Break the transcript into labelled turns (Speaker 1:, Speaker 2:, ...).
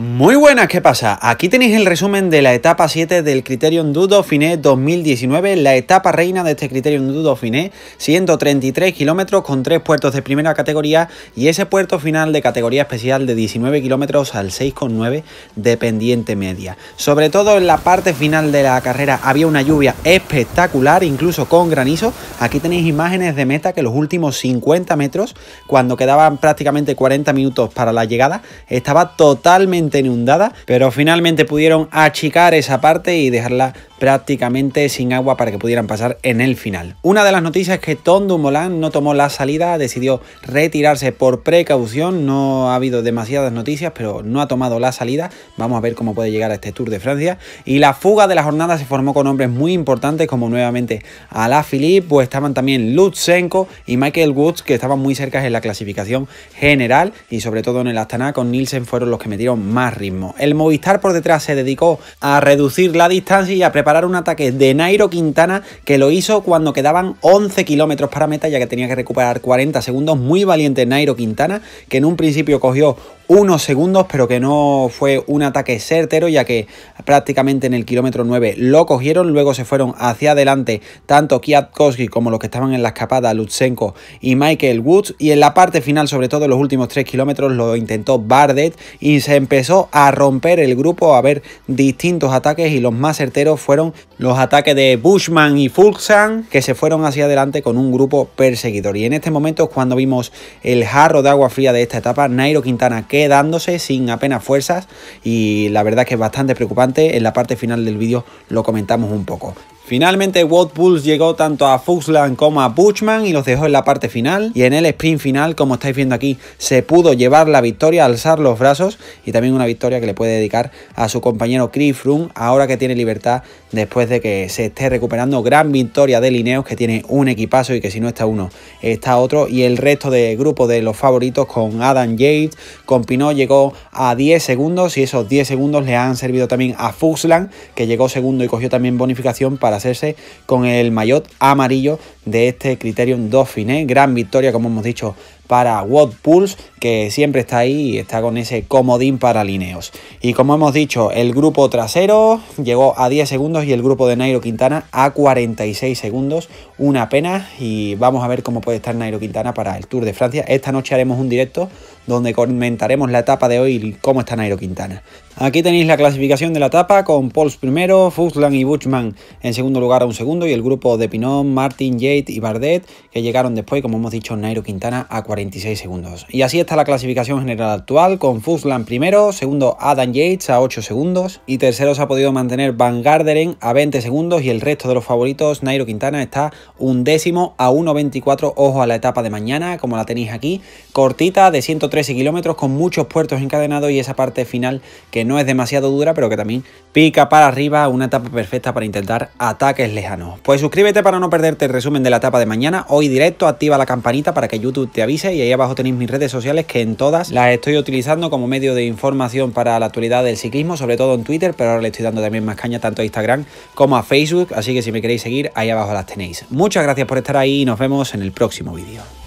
Speaker 1: Muy buenas, ¿qué pasa? Aquí tenéis el resumen de la etapa 7 del Criterion Du Dauphiné 2019, la etapa reina de este Criterion Du Dauphiné, 133 kilómetros con tres puertos de primera categoría y ese puerto final de categoría especial de 19 kilómetros al 6,9 de pendiente media. Sobre todo en la parte final de la carrera había una lluvia espectacular, incluso con granizo. Aquí tenéis imágenes de meta que los últimos 50 metros, cuando quedaban prácticamente 40 minutos para la llegada, estaba totalmente inundada, pero finalmente pudieron achicar esa parte y dejarla prácticamente sin agua para que pudieran pasar en el final. Una de las noticias es que Tom Dumoulin no tomó la salida, decidió retirarse por precaución, no ha habido demasiadas noticias, pero no ha tomado la salida, vamos a ver cómo puede llegar a este Tour de Francia, y la fuga de la jornada se formó con hombres muy importantes como nuevamente Alaphilippe, pues estaban también Lutsenko y Michael Woods que estaban muy cerca en la clasificación general y sobre todo en el Astana con Nielsen fueron los que metieron más ritmo. El Movistar por detrás se dedicó a reducir la distancia y a preparar un ataque de Nairo Quintana que lo hizo cuando quedaban 11 kilómetros para meta ya que tenía que recuperar 40 segundos. Muy valiente Nairo Quintana que en un principio cogió unos segundos, pero que no fue un ataque certero, ya que prácticamente en el kilómetro 9 lo cogieron, luego se fueron hacia adelante tanto Kwiatkowski como los que estaban en la escapada, Lutsenko y Michael Woods, y en la parte final, sobre todo los últimos 3 kilómetros, lo intentó Bardet y se empezó a romper el grupo, a ver distintos ataques y los más certeros fueron los ataques de Bushman y Fulsan, que se fueron hacia adelante con un grupo perseguidor. Y en este momento es cuando vimos el jarro de agua fría de esta etapa, Nairo Quintana quedándose sin apenas fuerzas y la verdad que es bastante preocupante. En la parte final del vídeo lo comentamos un poco. Finalmente Wout Bulls llegó tanto a Fuxland como a Buchman y los dejó en la parte final y en el sprint final como estáis viendo aquí se pudo llevar la victoria, alzar los brazos y también una victoria que le puede dedicar a su compañero Chris Froome ahora que tiene libertad después de que se esté recuperando gran victoria de Lineos que tiene un equipazo y que si no está uno está otro y el resto del grupo de los favoritos con Adam Yates, con Pinot llegó a 10 segundos y esos 10 segundos le han servido también a Fuxland que llegó segundo y cogió también bonificación para hacerse con el maillot amarillo de este Criterium Dauphiné. Gran victoria, como hemos dicho, para Watt Pulse, que siempre está ahí y está con ese comodín para lineos. Y como hemos dicho, el grupo trasero llegó a 10 segundos y el grupo de Nairo Quintana a 46 segundos. Una pena y vamos a ver cómo puede estar Nairo Quintana para el Tour de Francia. Esta noche haremos un directo donde comentaremos la etapa de hoy y cómo está Nairo Quintana. Aquí tenéis la clasificación de la etapa con Pauls primero, Fuchsland y Buchmann en segundo lugar a un segundo y el grupo de Pinot, Martin, Yates y Bardet que llegaron después, como hemos dicho, Nairo Quintana a 46 26 segundos. Y así está la clasificación general actual, con Fuslan primero, segundo Adam Yates a 8 segundos y tercero se ha podido mantener Van Garderen a 20 segundos y el resto de los favoritos, Nairo Quintana está un décimo a 1.24, ojo a la etapa de mañana, como la tenéis aquí, cortita de 113 kilómetros con muchos puertos encadenados y esa parte final que no es demasiado dura, pero que también pica para arriba, una etapa perfecta para intentar ataques lejanos. Pues suscríbete para no perderte el resumen de la etapa de mañana, hoy directo, activa la campanita para que YouTube te avise y ahí abajo tenéis mis redes sociales que en todas las estoy utilizando como medio de información para la actualidad del ciclismo, sobre todo en Twitter, pero ahora le estoy dando también más caña tanto a Instagram como a Facebook, así que si me queréis seguir, ahí abajo las tenéis. Muchas gracias por estar ahí y nos vemos en el próximo vídeo.